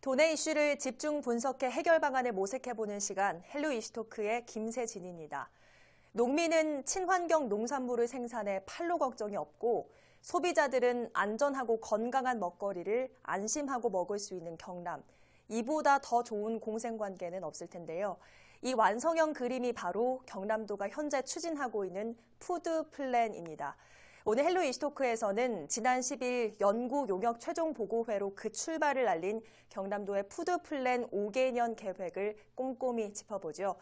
돈의 이슈를 집중 분석해 해결 방안을 모색해보는 시간 헬로 이슈토크의 김세진입니다. 농민은 친환경 농산물을 생산해 팔로 걱정이 없고 소비자들은 안전하고 건강한 먹거리를 안심하고 먹을 수 있는 경남. 이보다 더 좋은 공생관계는 없을 텐데요. 이 완성형 그림이 바로 경남도가 현재 추진하고 있는 푸드 플랜입니다. 오늘 헬로 이스토크에서는 지난 10일 연구 용역 최종 보고회로 그 출발을 알린 경남도의 푸드 플랜 5개년 계획을 꼼꼼히 짚어보죠.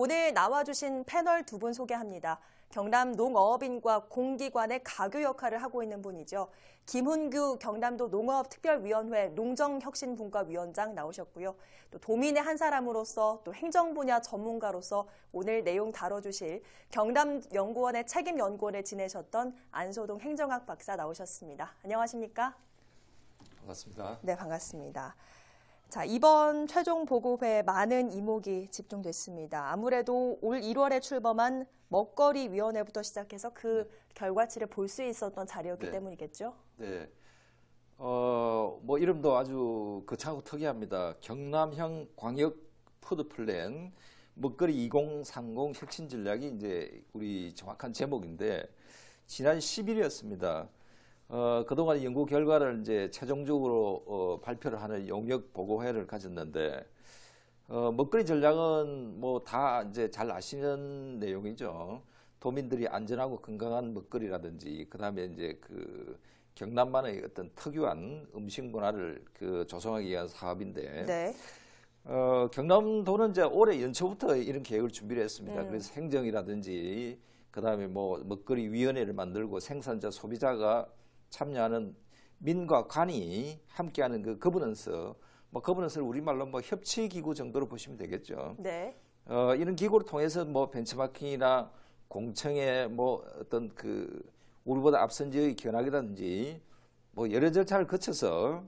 오늘 나와주신 패널 두 분 소개합니다. 경남 농어업인과 공기관의 가교 역할을 하고 있는 분이죠. 김훈규 경남도 농어업특별위원회 농정혁신분과위원장 나오셨고요. 또 도민의 한 사람으로서 또 행정 분야 전문가로서 오늘 내용 다뤄주실 경남연구원의 책임연구원에 지내셨던 안소동 행정학 박사 나오셨습니다. 안녕하십니까? 반갑습니다. 네, 반갑습니다. 자, 이번 최종 보고회에 많은 이목이 집중됐습니다. 아무래도 올 1월에 출범한 먹거리 위원회부터 시작해서 그 네. 결과치를 볼 수 있었던 자리였기 네. 때문이겠죠? 네. 어, 뭐 이름도 아주 거창하고 그 특이합니다. 경남형 광역 푸드 플랜 먹거리 2030 혁신 전략이 이제 우리 정확한 제목인데 지난 10일이었습니다. 어, 그동안 연구 결과를 이제 최종적으로 어, 발표를 하는 용역 보고회를 가졌는데 어, 먹거리 전략은 뭐 다 이제 잘 아시는 내용이죠. 도민들이 안전하고 건강한 먹거리라든지 그다음에 이제 그 경남만의 어떤 특유한 음식 문화를 그 조성하기 위한 사업인데 네. 어, 경남도는 이제 올해 연초부터 이런 계획을 준비를 했습니다. 음. 그래서 행정이라든지 그다음에 뭐 먹거리 위원회를 만들고 생산자 소비자가 참여하는 민과 관이 함께하는 그 거버넌스, 뭐 거버넌스를 우리말로 뭐 협치기구 정도로 보시면 되겠죠. 네. 어, 이런 기구를 통해서 뭐 벤치마킹이나 공청회 뭐 어떤 그 우리보다 앞선 지역이 견학이라든지 뭐 여러 절차를 거쳐서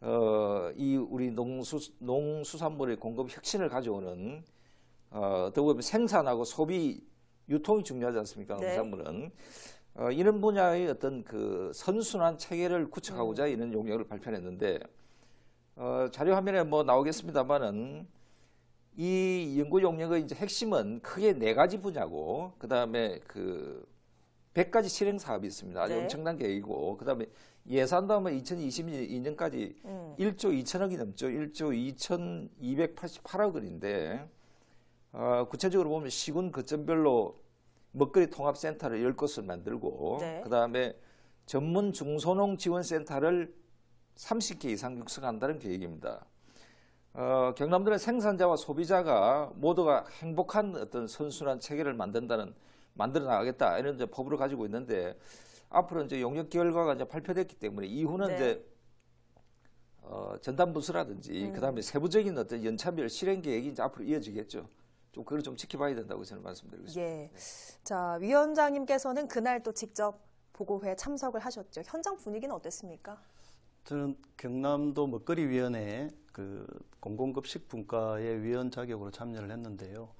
어, 이 우리 농수, 농수산물의 공급 혁신을 가져오는 어, 더욱이 생산하고 소비 유통이 중요하지 않습니까? 네. 농산물은. 네. 어, 이런 분야의 어떤 그 선순환 체계를 구축하고자 음. 이런 용역을 발표했는데 어, 자료 화면에 뭐 나오겠습니다만은 이 연구 용역의 이제 핵심은 크게 네 가지 분야고 그다음에 그 100가지 실행 사업이 있습니다. 아주 네. 엄청난 계획이고 그다음에 예산도 아마 2022년까지 음. 1조 2천억이 넘죠. 1조 2,288억 원인데 어, 구체적으로 보면 시군 거점별로 먹거리 통합센터를 열 곳을 만들고 네. 그다음에 전문 중소농 지원센터를 30개 이상 육성한다는 계획입니다. 어, 경남들의 생산자와 소비자가 모두가 행복한 어떤 선순환 체계를 만든다는 만들어 나가겠다 이런 이제 법을 가지고 있는데 앞으로 이제 용역 결과가 이제 발표됐기 때문에 이후는 네. 이제 어, 전담 부서라든지 음. 그다음에 세부적인 어떤 연차별 실행 계획이 이제 앞으로 이어지겠죠. 좀 그걸 좀 지켜봐야 된다고 저는 말씀드리고 예. 싶습니다. 예. 자 위원장님께서는 그날 또 직접 보고회 참석을 하셨죠. 현장 분위기는 어땠습니까? 저는 경남도 먹거리 위원회 그 공공급식분과의 위원 자격으로 참여를 했는데요.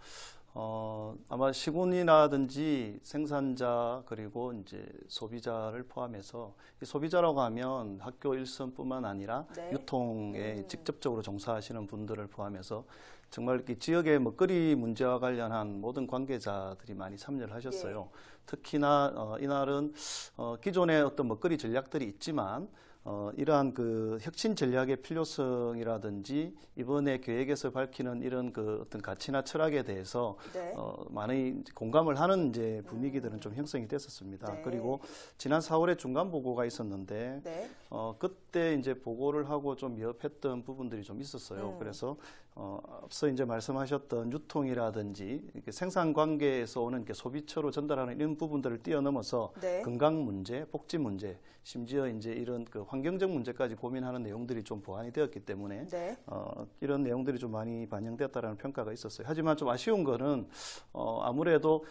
어, 아마 시군이라든지 생산자 그리고 이제 소비자를 포함해서 이 소비자라고 하면 학교 일선뿐만 아니라 네. 유통에 음. 직접적으로 종사하시는 분들을 포함해서 정말 이 지역의 먹거리 뭐 문제와 관련한 모든 관계자들이 많이 참여를 하셨어요. 예. 특히나 어, 이날은 어, 기존의 어떤 먹거리 뭐 전략들이 있지만 어, 이러한 그 혁신 전략의 필요성이라든지 이번에 계획에서 밝히는 이런 그 어떤 가치나 철학에 대해서 네. 어, 많이 공감을 하는 이제 분위기들은 좀 형성이 됐었습니다. 네. 그리고 지난 4월에 중간 보고가 있었는데 네. 어, 그 그때 이제 보고를 하고 좀 미흡했던 부분들이 좀 있었어요. 음. 그래서 어, 앞서 이제 말씀하셨던 유통이라든지 이렇게 생산 관계에서 오는 소비처로 전달하는 이런 부분들을 뛰어넘어서 네. 건강 문제, 복지 문제, 심지어 이제 이런 그 환경적 문제까지 고민하는 내용들이 좀 보완이 되었기 때문에 네. 어, 이런 내용들이 좀 많이 반영됐다라는 평가가 있었어요. 하지만 좀 아쉬운 거는 어, 아무래도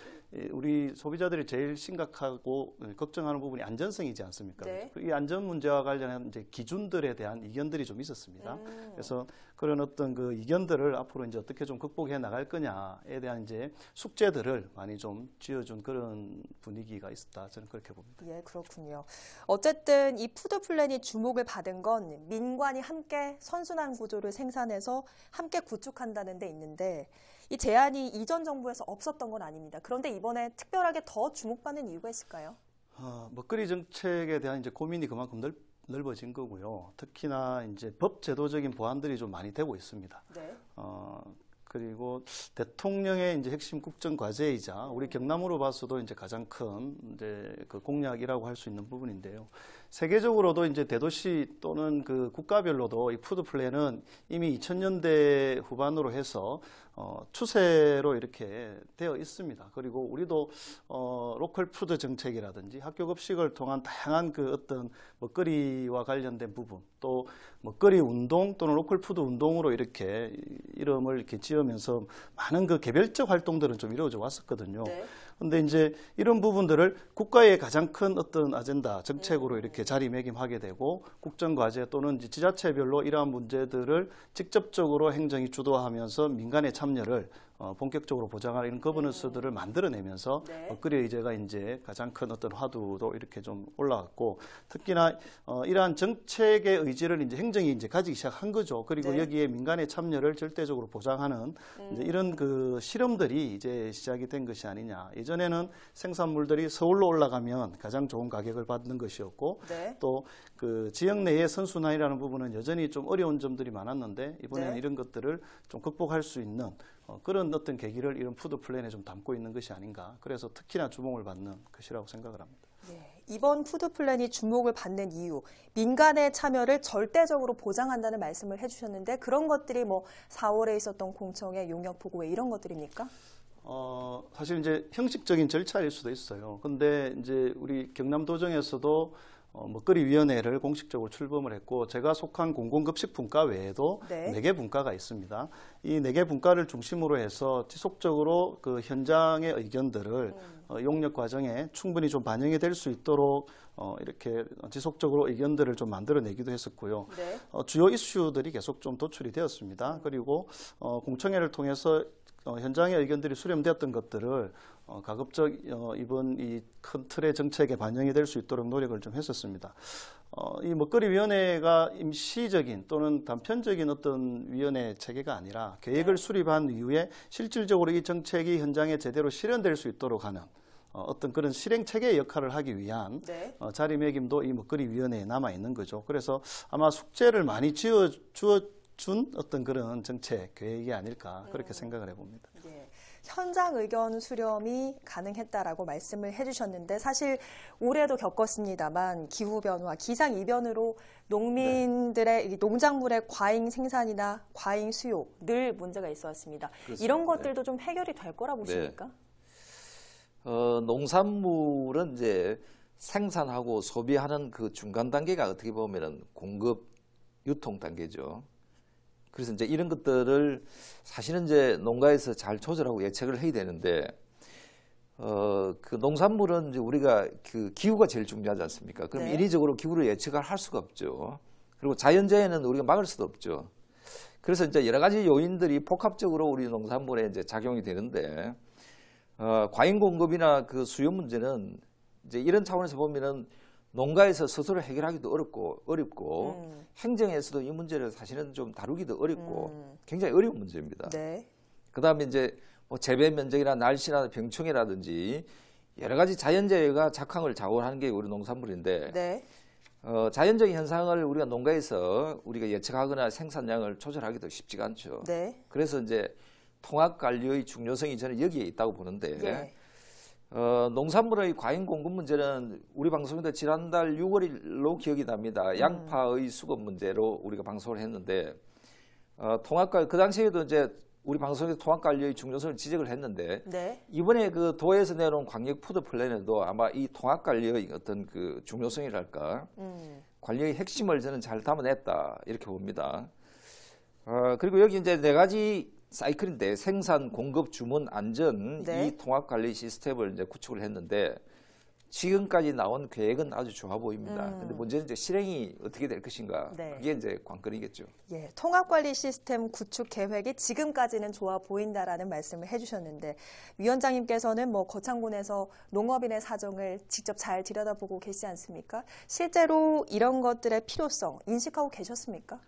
우리 소비자들이 제일 심각하고 예, 걱정하는 부분이 안전성이지 않습니까? 네. 이 안전 문제와 관련한 이제 기준들에 대한 의견들이 좀 있었습니다. 음. 그래서 그런 어떤 그 이견들을 앞으로 이제 어떻게 좀 극복해 나갈 거냐에 대한 이제 숙제들을 많이 좀 지어준 그런 분위기가 있었다. 저는 그렇게 봅니다. 예, 그렇군요. 어쨌든 이 푸드 플랜이 주목을 받은 건 민관이 함께 선순환 구조를 생산해서 함께 구축한다는 데 있는데 이 제안이 이전 정부에서 없었던 건 아닙니다. 그런데 이번에 특별하게 더 주목받는 이유가 있을까요? 어, 먹거리 정책에 대한 이제 고민이 그만큼 넓 넓어진 거고요. 특히나 이제 법 제도적인 보완들이 좀 많이 되고 있습니다. 네. 어, 그리고 대통령의 이제 핵심 국정 과제이자 우리 경남으로 봐서도 이제 가장 큰 이제 그 공약이라고 할 수 있는 부분인데요. 세계적으로도 이제 대도시 또는 그 국가별로도 이 푸드 플랜은 이미 2000년대 후반으로 해서 어, 추세로 이렇게 되어 있습니다. 그리고 우리도 어, 로컬 푸드 정책이라든지 학교 급식을 통한 다양한 그 어떤 먹거리와 관련된 부분 또 먹거리 운동 또는 로컬 푸드 운동으로 이렇게 이름을 이렇게 지으면서 많은 그 개별적 활동들은 좀 이루어져 왔었거든요. 네. 근데 이제 이런 부분들을 국가의 가장 큰 어떤 아젠다, 정책으로 네. 이렇게 자리매김하게 되고 국정과제 또는 지자체별로 이러한 문제들을 직접적으로 행정이 주도하면서 민간의 참여를 어, 본격적으로 보장하는 거버넌스들을 만들어내면서 네. 엊그제 이제가 이제 가장 큰 어떤 화두도 이렇게 좀 올라갔고 특히나 어, 이러한 정책의 의지를 이제 행정이 이제 가지기 시작한 거죠. 그리고 네. 여기에 민간의 참여를 절대적으로 보장하는 음. 이런 그 실험들이 이제 시작이 된 것이 아니냐. 예전에는 생산물들이 서울로 올라가면 가장 좋은 가격을 받는 것이었고 네. 또그 지역 내의 선순환이라는 부분은 여전히 좀 어려운 점들이 많았는데 이번에는 네. 이런 것들을 좀 극복할 수 있는 어, 그런 어떤 계기를 이런 푸드 플랜에 좀 담고 있는 것이 아닌가. 그래서 특히나 주목을 받는 것이라고 생각을 합니다. 네, 이번 푸드 플랜이 주목을 받는 이유, 민간의 참여를 절대적으로 보장한다는 말씀을 해주셨는데 그런 것들이 뭐 4월에 있었던 공청회 용역 보고회 이런 것들입니까? 어, 사실 이제 형식적인 절차일 수도 있어요. 근데 이제 우리 경남도정에서도 어, 먹거리위원회를 뭐 공식적으로 출범을 했고 제가 속한 공공급식분과 외에도 네개 네 분과가 있습니다. 이 네 개 분과를 중심으로 해서 지속적으로 그 현장의 의견들을 음. 어, 용역 과정에 충분히 좀 반영이 될 수 있도록 어, 이렇게 지속적으로 의견들을 좀 만들어내기도 했었고요. 네. 어, 주요 이슈들이 계속 좀 도출이 되었습니다. 그리고 어, 공청회를 통해서 어, 현장의 의견들이 수렴되었던 것들을 어, 가급적 어, 이번 이 큰 틀의 정책에 반영이 될 수 있도록 노력을 좀 했었습니다. 이 먹거리 위원회가 임시적인 또는 단편적인 어떤 위원회 체계가 아니라 계획을 네. 수립한 이후에 실질적으로 이 정책이 현장에 제대로 실현될 수 있도록 하는 어떤 그런 실행 체계의 역할을 하기 위한 네. 자리매김도 이 먹거리 위원회에 남아 있는 거죠. 그래서 아마 숙제를 많이 지어 주어 준 어떤 그런 정책 계획이 아닐까 그렇게 음. 생각을 해봅니다. 예. 현장 의견 수렴이 가능했다라고 말씀을 해주셨는데 사실 올해도 겪었습니다만 기후 변화, 기상 이변으로 농민들의 네. 농작물의 과잉 생산이나 과잉 수요 늘 문제가 있었습니다. 그렇습니다. 이런 네. 것들도 네. 좀 해결이 될 거라 네. 보십니까? 네. 어, 농산물은 이제 생산하고 소비하는 그 중간 단계가 어떻게 보면 공급 유통 단계죠. 그래서 이제 이런 것들을 사실은 이제 농가에서 잘 조절하고 예측을 해야 되는데 어, 그 농산물은 이제 우리가 그 기후가 제일 중요하지 않습니까? 그럼 네. 인위적으로 기후를 예측을 할 수가 없죠. 그리고 자연재해는 우리가 막을 수도 없죠. 그래서 이제 여러 가지 요인들이 복합적으로 우리 농산물에 이제 작용이 되는데 어, 과잉 공급이나 그 수요 문제는 이제 이런 차원에서 보면은 농가에서 스스로 해결하기도 어렵고 어렵고 음. 행정에서도 이 문제를 사실은 좀 다루기도 어렵고 음. 굉장히 어려운 문제입니다. 네. 그다음에 이제 뭐 재배 면적이나 날씨나 병충해라든지 여러 가지 자연재해가 작황을 좌우하는 게 우리 농산물인데 네. 어, 자연적인 현상을 우리가 농가에서 우리가 예측하거나 생산량을 조절하기도 쉽지가 않죠. 네. 그래서 이제 통합 관리의 중요성이 저는 여기에 있다고 보는데 네. 어, 농산물의 과잉 공급 문제는 우리 방송에서 지난달 6월로 일 기억이 납니다. 음. 양파의 수급 문제로 우리가 방송을 했는데 어, 통합과 그 당시에도 이제 우리 방송에서 통합관리의 중요성을 지적을 했는데 네. 이번에 그 도에서 내놓은 광역 푸드 플랜에도 아마 이 통합관리의 어떤 그 중요성이랄까 음. 관리의 핵심을 저는 잘 담아냈다 이렇게 봅니다. 어, 그리고 여기 이제 네 가지 사이클인데 생산, 공급, 주문, 안전 네. 이 통합 관리 시스템을 이제 구축을 했는데 지금까지 나온 계획은 아주 좋아 보입니다. 음. 근데 문제는 이제 실행이 어떻게 될 것인가. 네. 그게 이제 관건이겠죠. 예, 통합관리 시스템 구축 계획이 지금까지는 좋아 보인다라는 말씀을 해주셨는데 위원장님께서는 뭐 거창군에서 농업인의 사정을 직접 잘 들여다보고 계시지 않습니까? 실제로 이런 것들의 필요성 인식하고 계셨습니까?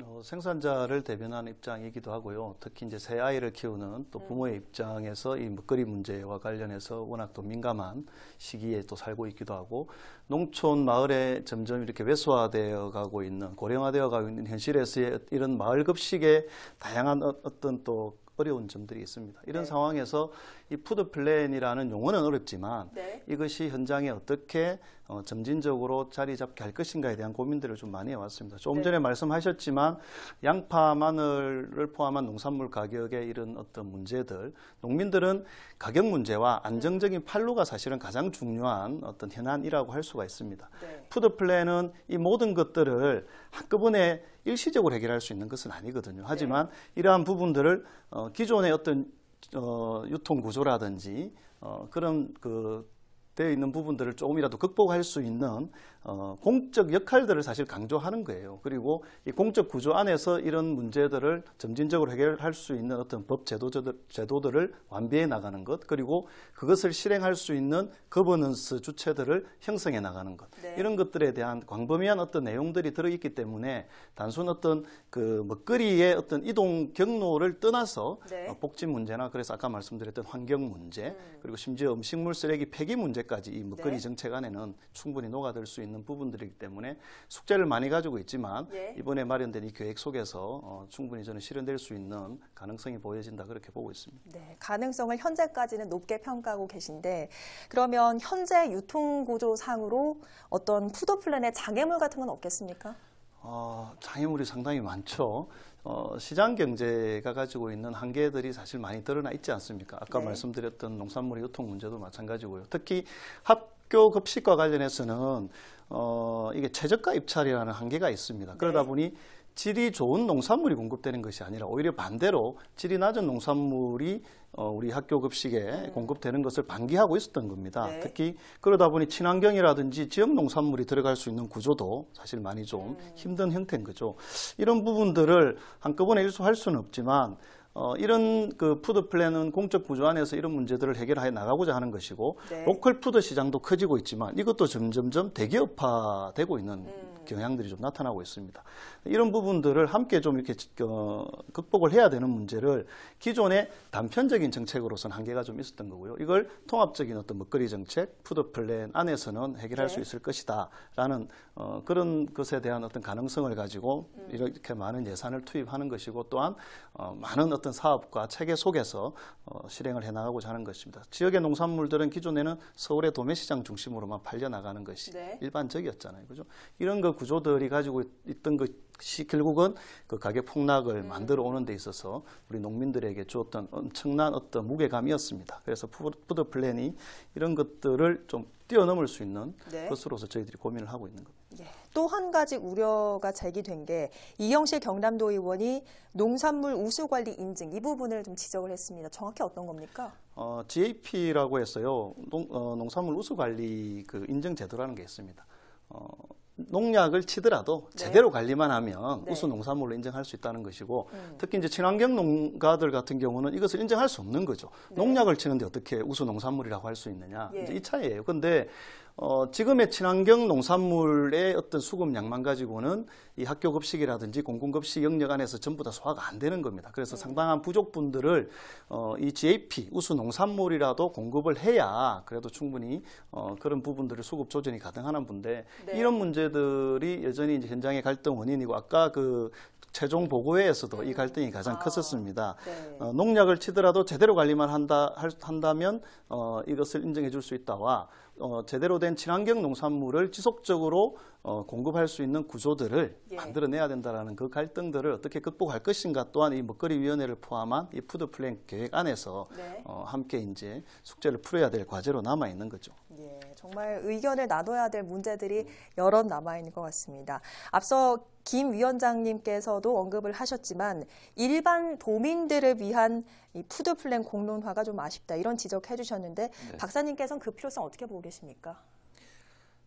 어, 생산자를 대변하는 입장이기도 하고요. 특히 이제 새 아이를 키우는 또 음. 부모의 음. 입장에서 이 먹거리 문제와 관련해서 워낙 또 민감한 시기에 또 살고 있기도 하고 농촌 마을에 점점 이렇게 왜소화되어 가고 있는 고령화되어 가고 있는 현실에서의 이런 마을 급식의 다양한 어, 어떤 또 어려운 점들이 있습니다. 이런 네. 상황에서 이 푸드 플랜이라는 용어는 어렵지만 네. 이것이 현장에 어떻게 어, 점진적으로 자리 잡게 할 것인가에 대한 고민들을 좀 많이 해왔습니다. 조금 네. 전에 말씀하셨지만 양파, 마늘을 포함한 농산물 가격의 이런 어떤 문제들 농민들은 가격 문제와 안정적인 판로가 사실은 가장 중요한 어떤 현안이라고 할 수가 있습니다. 네. 푸드 플랜은 이 모든 것들을 한꺼번에 일시적으로 해결할 수 있는 것은 아니거든요. 하지만 네. 이러한 부분들을 어, 기존의 어떤 어, 유통 구조라든지 어, 그런 그 되어 있는 부분들을 조금이라도 극복할 수 있는 어, 공적 역할들을 사실 강조하는 거예요. 그리고 이 공적 구조 안에서 이런 문제들을 점진적으로 해결할 수 있는 어떤 법 제도들, 제도들을 완비해 나가는 것 그리고 그것을 실행할 수 있는 거버넌스 주체들을 형성해 나가는 것 네. 이런 것들에 대한 광범위한 어떤 내용들이 들어있기 때문에 단순 어떤 그 먹거리의 어떤 이동 경로를 떠나서 네. 어, 복지 문제나 그래서 아까 말씀드렸던 환경 문제 음. 그리고 심지어 음식물 쓰레기 폐기 문제까지 이 먹거리 네. 정책 안에는 충분히 녹아들 수 있는 있는 부분들이기 때문에 숙제를 많이 가지고 있지만 예. 이번에 마련된 이 계획 속에서 어, 충분히 저는 실현될 수 있는 가능성이 보여진다 그렇게 보고 있습니다. 네, 가능성을 현재까지는 높게 평가하고 계신데 그러면 현재 유통 구조상으로 어떤 푸드 플랜의 장애물 같은 건 없겠습니까? 어, 장애물이 상당히 많죠. 어, 시장 경제가 가지고 있는 한계들이 사실 많이 드러나 있지 않습니까? 아까 네. 말씀드렸던 농산물 유통 문제도 마찬가지고요. 특히 합 학교 급식과 관련해서는 어, 이게 최저가 입찰이라는 한계가 있습니다. 그러다 네. 보니 질이 좋은 농산물이 공급되는 것이 아니라 오히려 반대로 질이 낮은 농산물이 어, 우리 학교 급식에 음. 공급되는 것을 반기하고 있었던 겁니다. 네. 특히 그러다 보니 친환경이라든지 지역 농산물이 들어갈 수 있는 구조도 사실 많이 좀 음. 힘든 형태인 거죠. 이런 부분들을 한꺼번에 일소할 수는 없지만 어, 이런 그 푸드 플랜은 공적 구조 안에서 이런 문제들을 해결해 나가고자 하는 것이고 네. 로컬 푸드 시장도 커지고 있지만 이것도 점점점 대기업화되고 있는 음. 경향들이 좀 나타나고 있습니다. 이런 부분들을 함께 좀 이렇게 어, 극복을 해야 되는 문제를 기존의 단편적인 정책으로서는 한계가 좀 있었던 거고요. 이걸 통합적인 어떤 먹거리 정책, 푸드 플랜 안에서는 해결할 네. 수 있을 것이다라는 어, 그런 것에 대한 어떤 가능성을 가지고 음. 이렇게 많은 예산을 투입하는 것이고 또한 어, 많은 어떤 어떤 사업과 체계 속에서 어, 실행을 해나가고자 하는 것입니다. 지역의 농산물들은 기존에는 서울의 도매시장 중심으로만 팔려나가는 것이 네. 일반적이었잖아요. 그죠? 이런 그 구조들이 가지고 있던 것이 결국은 그 가격 폭락을 음. 만들어 오는 데 있어서 우리 농민들에게 주었던 엄청난 어떤 무게감이었습니다. 그래서 푸드 플랜이 이런 것들을 좀 뛰어넘을 수 있는 네. 것으로서 저희들이 고민을 하고 있는 겁니다. 네. 또한 가지 우려가 제기된 게 이영실 경남도 의원이 농산물 우수관리 인증 이 부분을 좀 지적을 했습니다. 정확히 어떤 겁니까? 어, GAP라고 해서요. 농, 어, 농산물 우수관리 그 인증 제도라는 게 있습니다. 어, 농약을 치더라도 네. 제대로 관리만 하면 네. 우수 농산물로 인정할 수 있다는 것이고 음. 특히 이제 친환경 농가들 같은 경우는 이것을 인정할 수 없는 거죠. 네. 농약을 치는데 어떻게 우수 농산물이라고 할 수 있느냐 예. 이제 이차이에요그런데 어, 지금의 친환경 농산물의 어떤 수급 양만 가지고는 이 학교 급식이라든지 공공급식 영역 안에서 전부 다 소화가 안 되는 겁니다. 그래서 네. 상당한 부족분들을 어, 이 GAP 우수 농산물이라도 공급을 해야 그래도 충분히 어, 그런 부분들을 수급 조정이 가능한 분데 네. 이런 문제들이 여전히 이제 현장의 갈등 원인이고 아까 그 최종 보고회에서도 네. 이 갈등이 가장 아, 컸었습니다. 네. 어, 농약을 치더라도 제대로 관리만 한다 할, 한다면 어, 이것을 인정해 줄 수 있다와 어, 제대로 된 친환경 농산물을 지속적으로 어, 공급할 수 있는 구조들을 예. 만들어내야 된다라는 그 갈등들을 어떻게 극복할 것인가 또한 이 먹거리 위원회를 포함한 이 푸드 플랜 계획 안에서 네. 어, 함께 이제 숙제를 풀어야 될 과제로 남아 있는 거죠. 예. 정말 의견을 나눠야 될 문제들이 여럿 남아있는 것 같습니다. 앞서 김 위원장님께서도 언급을 하셨지만 일반 도민들을 위한 푸드플랜 공론화가 좀 아쉽다 이런 지적해 주셨는데 네. 박사님께서는 그 필요성 어떻게 보고 계십니까?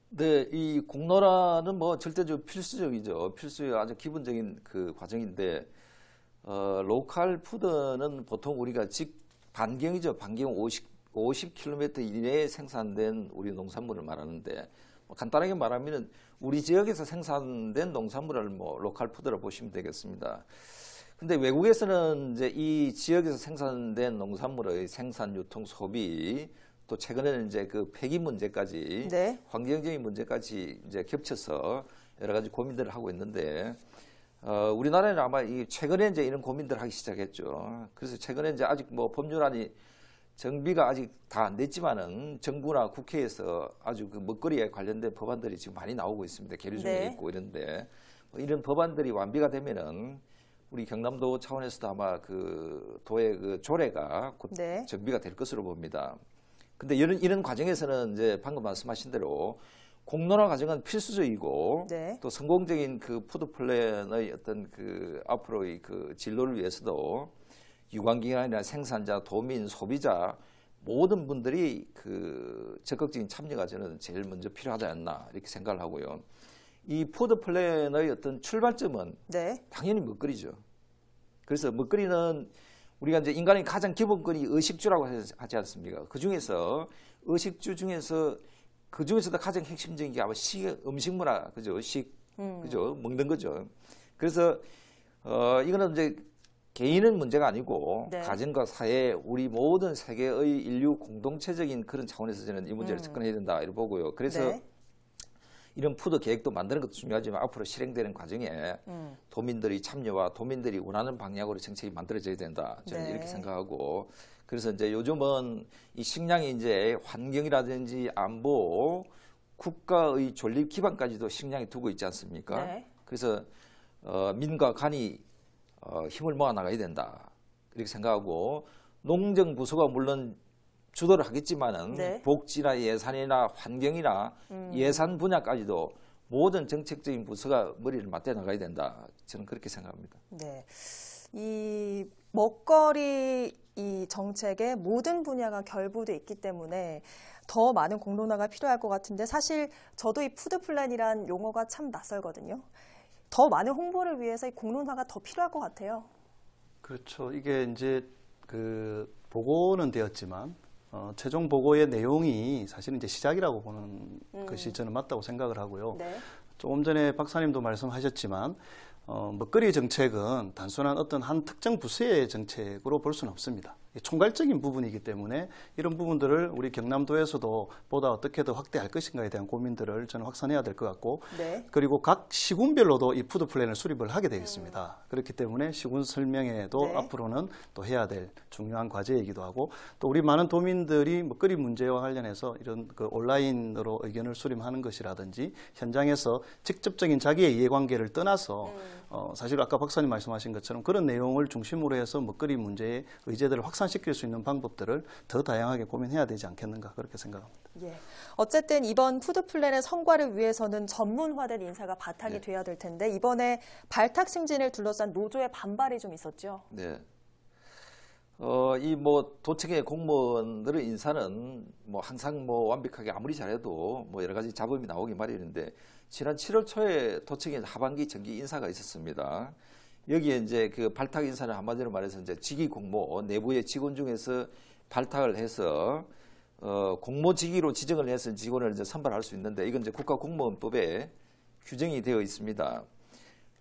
네, 이 공론화는 뭐 절대적 필수적이죠. 필수의 아주 기본적인 그 과정인데 어, 로컬 푸드는 보통 우리가 직 반경이죠. 반경 50 50km 이내에 생산된 우리 농산물을 말하는데 뭐 간단하게 말하면 우리 지역에서 생산된 농산물을 뭐 로컬 푸드로 보시면 되겠습니다. 근데 외국에서는 이제 이 지역에서 생산된 농산물의 생산, 유통, 소비 또 최근에는 이제 그 폐기 문제까지 네. 환경적인 문제까지 이제 겹쳐서 여러 가지 고민들을 하고 있는데 어, 우리나라는 아마 이 최근에 이제 이런 고민들을 하기 시작했죠. 그래서 최근에 이제 아직 뭐 법률안이 정비가 아직 다 안 됐지만은 정부나 국회에서 아주 그 먹거리에 관련된 법안들이 지금 많이 나오고 있습니다. 계류 중에 네. 있고 이런데 뭐 이런 법안들이 완비가 되면은 우리 경남도 차원에서도 아마 그 도의 그 조례가 곧 네. 정비가 될 것으로 봅니다. 근데 이런 이런 과정에서는 이제 방금 말씀하신 대로 공론화 과정은 필수적이고 네. 또 성공적인 그 푸드 플랜의 어떤 그 앞으로의 그 진로를 위해서도 유관기관 아니라 생산자, 도민, 소비자 모든 분들이 그 적극적인 참여가 저는 제일 먼저 필요하지 않나 이렇게 생각을 하고요. 이 푸드 플랜의 어떤 출발점은 네. 당연히 먹거리죠. 그래서 먹거리는 우리가 이제 인간의 가장 기본권이 의식주라고 하지 않습니까? 그 중에서 의식주 중에서 그 중에서도 가장 핵심적인 게 아마 식 음식 문화 그죠? 식 음. 그죠? 먹는 거죠. 그래서 어 이거는 이제 개인은 문제가 아니고 네. 가정과 사회 우리 모든 세계의 인류 공동체적인 그런 차원에서 저는 이 문제를 음. 접근해야 된다 이렇게 보고요. 그래서 네. 이런 푸드 계획도 만드는 것도 중요하지만 앞으로 실행되는 과정에 음. 도민들이 참여와 도민들이 원하는 방향으로 정책이 만들어져야 된다. 저는 네. 이렇게 생각하고 그래서 이제 요즘은 이 식량이 이제 환경이라든지 안보 국가의 존립 기반까지도 식량이 두고 있지 않습니까? 네. 그래서 어, 민과 간이 어, 힘을 모아 나가야 된다. 이렇게 생각하고 농정부서가 물론 주도를 하겠지만은 네. 복지나 예산이나 환경이나 음. 예산 분야까지도 모든 정책적인 부서가 머리를 맞대 나가야 된다. 저는 그렇게 생각합니다. 네. 이 먹거리 이 정책의 모든 분야가 결부돼 있기 때문에 더 많은 공론화가 필요할 것 같은데 사실 저도 이 푸드플랜이란 용어가 참 낯설거든요. 더 많은 홍보를 위해서 이 공론화가 더 필요할 것 같아요. 그렇죠. 이게 이제 그 보고는 되었지만 어, 최종 보고의 내용이 사실은 이제 시작이라고 보는 음. 것이 저는 맞다고 생각을 하고요. 네. 조금 전에 박사님도 말씀하셨지만 어, 먹거리 정책은 단순한 어떤 한 특정 부서의 정책으로 볼 수는 없습니다. 총괄적인 부분이기 때문에 이런 부분들을 우리 경남도에서도 보다 어떻게 더 확대할 것인가에 대한 고민들을 저는 확산해야 될 것 같고 네. 그리고 각 시군별로도 이 푸드 플랜을 수립을 하게 되겠습니다. 음. 그렇기 때문에 시군 설명회도 네. 앞으로는 또 해야 될 중요한 과제이기도 하고 또 우리 많은 도민들이 먹거리 뭐 문제와 관련해서 이런 그 온라인으로 의견을 수렴하는 것이라든지 현장에서 직접적인 자기의 이해관계를 떠나서 음. 어, 사실 아까 박사님 말씀하신 것처럼 그런 내용을 중심으로 해서 먹거리 뭐 문제의 의제들을 확산 확산시킬 수 있는 방법들을 더 다양하게 고민해야 되지 않겠는가 그렇게 생각합니다. 예. 어쨌든 이번 푸드플랜의 성과를 위해서는 전문화된 인사가 바탕이 네. 돼야 될 텐데 이번에 발탁 승진을 둘러싼 노조의 반발이 좀 있었죠. 네. 어, 이뭐 도청의 공무원들의 인사는 뭐 항상 뭐 완벽하게 아무리 잘해도 뭐 여러 가지 잡음이 나오기 마련인데 지난 7월 초에 도청의 하반기 정기 인사가 있었습니다. 여기에 이제 그 발탁 인사를 한마디로 말해서 이제 직위 공모 내부의 직원 중에서 발탁을 해서 어, 공모직위로 지정을 해서 직원을 이제 선발할 수 있는데 이건 이제 국가공무원법에 규정이 되어 있습니다.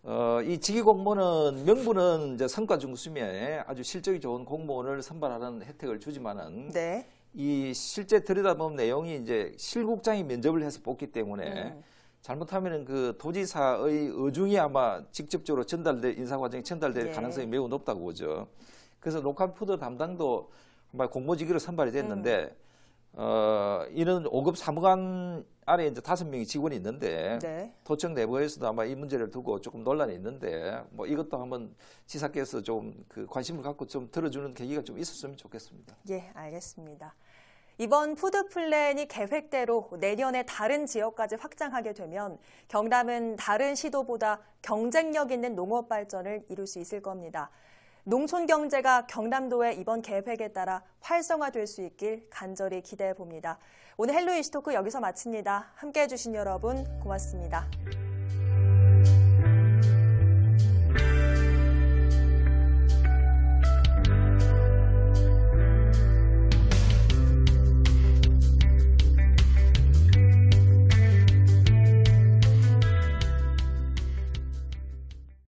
어, 이 직위 공모는 명분은 이제 성과 중심에 아주 실적이 좋은 공무원을 선발하는 혜택을 주지만은 네. 이 실제 들여다본 보 내용이 이제 실국장이 면접을 해서 뽑기 때문에 음. 잘못하면 그 도지사의 의중이 아마 직접적으로 전달될 인사 과정에 전달될 네. 가능성이 매우 높다고 보죠. 그래서 녹화푸드 담당도 아마 공모직으로 선발이 됐는데 음. 어, 이런 5급 사무관 아래 이제 다섯 명의 직원이 있는데 네. 도청 내부에서도 아마 이 문제를 두고 조금 논란이 있는데 뭐 이것도 한번 지사께서 좀 그 관심을 갖고 좀 들어주는 계기가 좀 있었으면 좋겠습니다. 예, 알겠습니다. 이번 푸드 플랜이 계획대로 내년에 다른 지역까지 확장하게 되면 경남은 다른 시도보다 경쟁력 있는 농업 발전을 이룰 수 있을 겁니다. 농촌 경제가 경남도의 이번 계획에 따라 활성화될 수 있길 간절히 기대해 봅니다. 오늘 헬로 이스토크 여기서 마칩니다. 함께 해주신 여러분 고맙습니다.